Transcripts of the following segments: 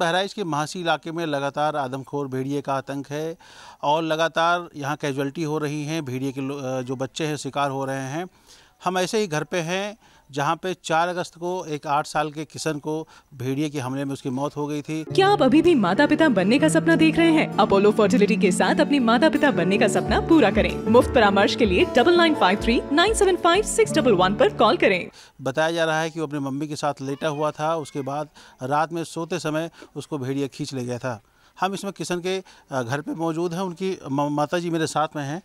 बहराइच के महासी इलाके में लगातार आदमखोर भेड़िए का आतंक है और लगातार यहाँ कैजुअल्टी हो रही हैं भेड़िए के जो बच्चे हैं शिकार हो रहे हैं हम ऐसे ही घर पे हैं जहाँ पे 4 अगस्त को एक आठ साल के किशन को भेड़िए के हमले में उसकी मौत हो गई थी क्या आप अभी भी माता पिता बनने का सपना देख रहे हैं अपोलो फर्टिलिटी के साथ अपने माता पिता बनने का सपना पूरा करें मुफ्त परामर्श के लिए double nine five three nine seven five six double one पर कॉल करें बताया जा रहा है कि वो अपनी मम्मी के साथ लेटा हुआ था उसके बाद रात में सोते समय उसको भेड़िया खींच ले गया था हम इसमें किशन के घर पे मौजूद हैं उनकी माता जी मेरे साथ में हैं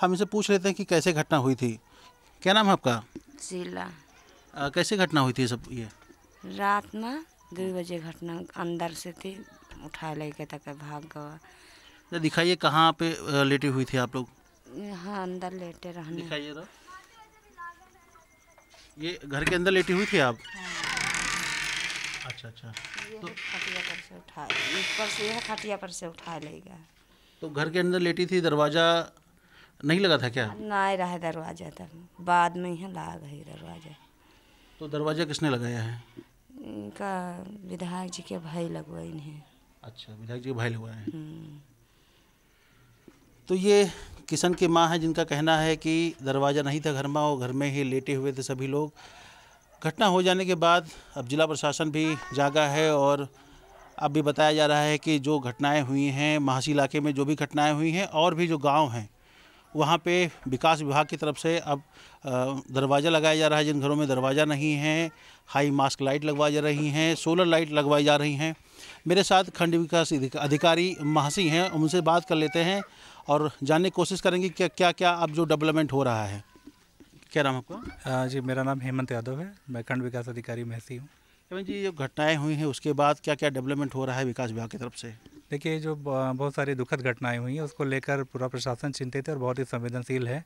हम इसे पूछ लेते हैं कि कैसे घटना हुई थी क्या नाम है आपका शीला आ, कैसे घटना हुई थी सब ये रात में दो बजे घटना अंदर से थी उठा लेके तक भाग गवा तो दिखाइए कहाँ पे लेटे हुई थी आप लोग यहाँ अंदर लेटे रहने दिखाइए तो ये घर के अंदर लेटी हुई थी आप हाँ। अच्छा अच्छा तो खटिया पर से उठा ऊपर से यह खटिया पर से उठा लेगा तो घर के अंदर लेटी थी दरवाज़ा नहीं लगा था क्या नहीं रहा दरवाजा तक बाद में ही लाग है दरवाजा तो दरवाजा किसने लगाया है इनका विधायक जी के भाई लगवाए इन्हें अच्छा विधायक जी के भाई लगवाए हैं हम्म। तो ये किशन की माँ है जिनका कहना है कि दरवाज़ा नहीं था घर में और घर में ही लेटे हुए थे सभी लोग घटना हो जाने के बाद अब जिला प्रशासन भी जागा है और अब भी बताया जा रहा है कि जो घटनाएं हुई हैं महासी इलाके में जो भी घटनाएं हुई हैं और भी जो गांव हैं वहाँ पे विकास विभाग की तरफ से अब दरवाज़ा लगाया जा रहा है जिन घरों में दरवाज़ा नहीं है हाई मास्क लाइट लगवाई जा रही हैं सोलर लाइट लगवाई जा रही हैं मेरे साथ खंड विकास अधिकारी महासी हैं उनसे बात कर लेते हैं और जानने की कोशिश करेंगे क्या क्या क्या अब जो डेवलपमेंट हो रहा है क्या नाम आपका जी मेरा नाम हेमंत यादव है मैं खंड विकास अधिकारी महसी हूँ हेमंत जी जो घटनाएँ हुई हैं उसके बाद क्या क्या डेवलपमेंट हो रहा है विकास विभाग की तरफ से देखिए जो बहुत सारी दुखद घटनाएं हुई हैं उसको लेकर पूरा प्रशासन चिंतित है और बहुत ही संवेदनशील है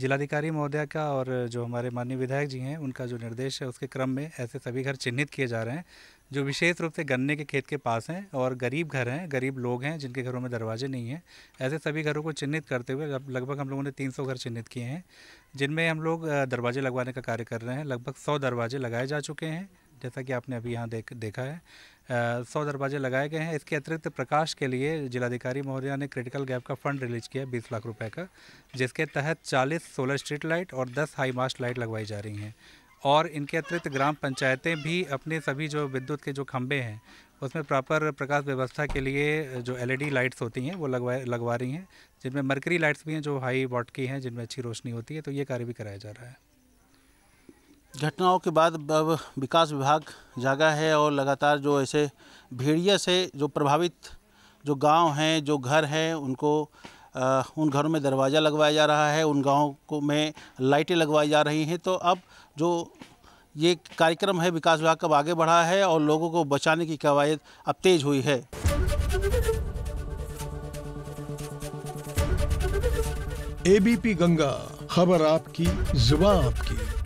जिलाधिकारी महोदय का और जो हमारे माननीय विधायक जी हैं उनका जो निर्देश है उसके क्रम में ऐसे सभी घर चिन्हित किए जा रहे हैं जो विशेष रूप से गन्ने के खेत के पास हैं और गरीब घर हैं गरीब लोग हैं जिनके घरों में दरवाजे नहीं हैं ऐसे सभी घरों को चिन्हित करते हुए लगभग हम लोगों ने 300 घर चिन्हित किए हैं जिनमें हम लोग दरवाजे लगवाने का कार्य कर रहे हैं लगभग सौ दरवाजे लगाए जा चुके हैं जैसा कि आपने अभी यहाँ देख देखा है सौ दरवाजे लगाए गए हैं इसके अतिरिक्त प्रकाश के लिए जिलाधिकारी मौर्या ने क्रिटिकल गैप का फंड रिलीज किया बीस लाख रुपये का जिसके तहत चालीस सोलर स्ट्रीट लाइट और दस हाई मास्ट लाइट लगवाई जा रही हैं और इनके अतिरिक्त ग्राम पंचायतें भी अपने सभी जो विद्युत के जो खंभे हैं उसमें प्रॉपर प्रकाश व्यवस्था के लिए जो एलईडी लाइट्स e होती हैं वो लगवा लगवा रही हैं जिनमें मरकरी लाइट्स भी हैं जो हाई वॉट की हैं जिनमें अच्छी रोशनी होती है तो ये कार्य भी कराया जा रहा है घटनाओं के बाद अब विकास विभाग जागा है और लगातार जो ऐसे भेड़िया से जो प्रभावित जो गांव हैं जो घर हैं उनको आ, उन घरों में दरवाज़ा लगवाया जा रहा है उन गाँव को में लाइटें लगवाई जा रही हैं तो अब जो ये कार्यक्रम है विकास विभाग कब आगे बढ़ा है और लोगों को बचाने की कवायद अब तेज हुई है एबीपी गंगा खबर आपकी जुबा आपकी